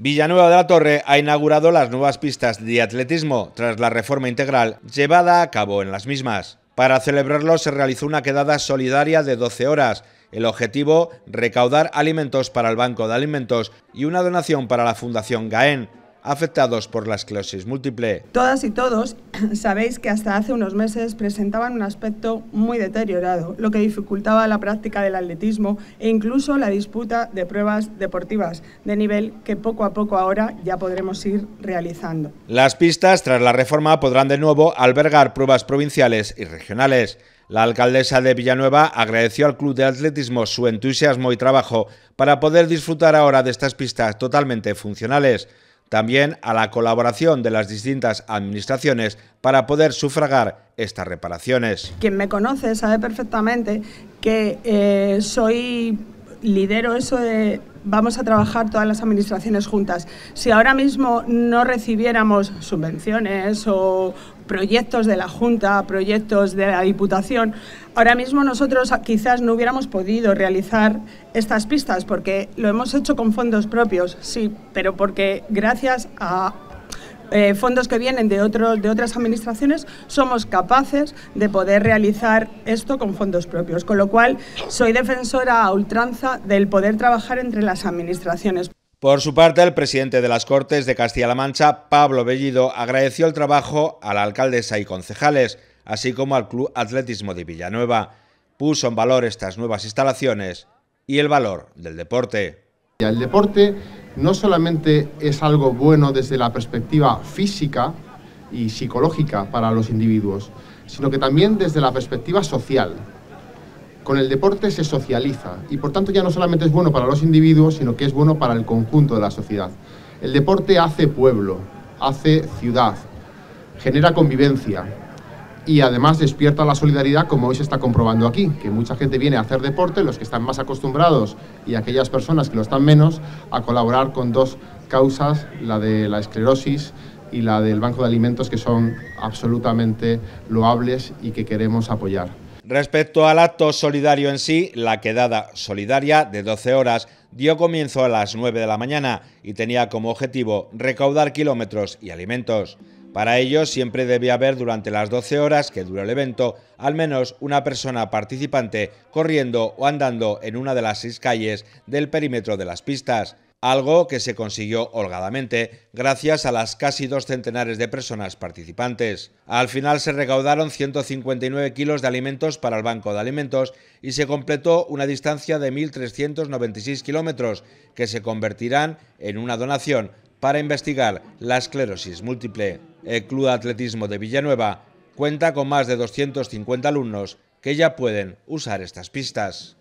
Villanueva de la Torre ha inaugurado las nuevas pistas de atletismo tras la reforma integral llevada a cabo en las mismas. Para celebrarlo se realizó una quedada solidaria de 12 horas. El objetivo, recaudar alimentos para el Banco de Alimentos y una donación para la Fundación Gaén afectados por la esclerosis múltiple. Todas y todos sabéis que hasta hace unos meses presentaban un aspecto muy deteriorado, lo que dificultaba la práctica del atletismo e incluso la disputa de pruebas deportivas de nivel que poco a poco ahora ya podremos ir realizando. Las pistas tras la reforma podrán de nuevo albergar pruebas provinciales y regionales. La alcaldesa de Villanueva agradeció al Club de Atletismo su entusiasmo y trabajo para poder disfrutar ahora de estas pistas totalmente funcionales también a la colaboración de las distintas administraciones para poder sufragar estas reparaciones. Quien me conoce sabe perfectamente que eh, soy lidero eso de vamos a trabajar todas las administraciones juntas. Si ahora mismo no recibiéramos subvenciones o, proyectos de la Junta, proyectos de la Diputación. Ahora mismo nosotros quizás no hubiéramos podido realizar estas pistas porque lo hemos hecho con fondos propios, sí, pero porque gracias a eh, fondos que vienen de, otros, de otras administraciones, somos capaces de poder realizar esto con fondos propios. Con lo cual, soy defensora a ultranza del poder trabajar entre las administraciones. Por su parte, el presidente de las Cortes de Castilla-La Mancha, Pablo Bellido, agradeció el trabajo a la alcaldesa y concejales, así como al Club Atletismo de Villanueva. Puso en valor estas nuevas instalaciones y el valor del deporte. El deporte no solamente es algo bueno desde la perspectiva física y psicológica para los individuos, sino que también desde la perspectiva social. Con el deporte se socializa y por tanto ya no solamente es bueno para los individuos, sino que es bueno para el conjunto de la sociedad. El deporte hace pueblo, hace ciudad, genera convivencia y además despierta la solidaridad como hoy se está comprobando aquí, que mucha gente viene a hacer deporte, los que están más acostumbrados y aquellas personas que lo están menos, a colaborar con dos causas, la de la esclerosis y la del Banco de Alimentos, que son absolutamente loables y que queremos apoyar. Respecto al acto solidario en sí, la quedada solidaria de 12 horas dio comienzo a las 9 de la mañana y tenía como objetivo recaudar kilómetros y alimentos. Para ello, siempre debía haber durante las 12 horas que duró el evento al menos una persona participante corriendo o andando en una de las seis calles del perímetro de las pistas algo que se consiguió holgadamente gracias a las casi dos centenares de personas participantes. Al final se recaudaron 159 kilos de alimentos para el Banco de Alimentos y se completó una distancia de 1.396 kilómetros que se convertirán en una donación para investigar la esclerosis múltiple. El Club de Atletismo de Villanueva cuenta con más de 250 alumnos que ya pueden usar estas pistas.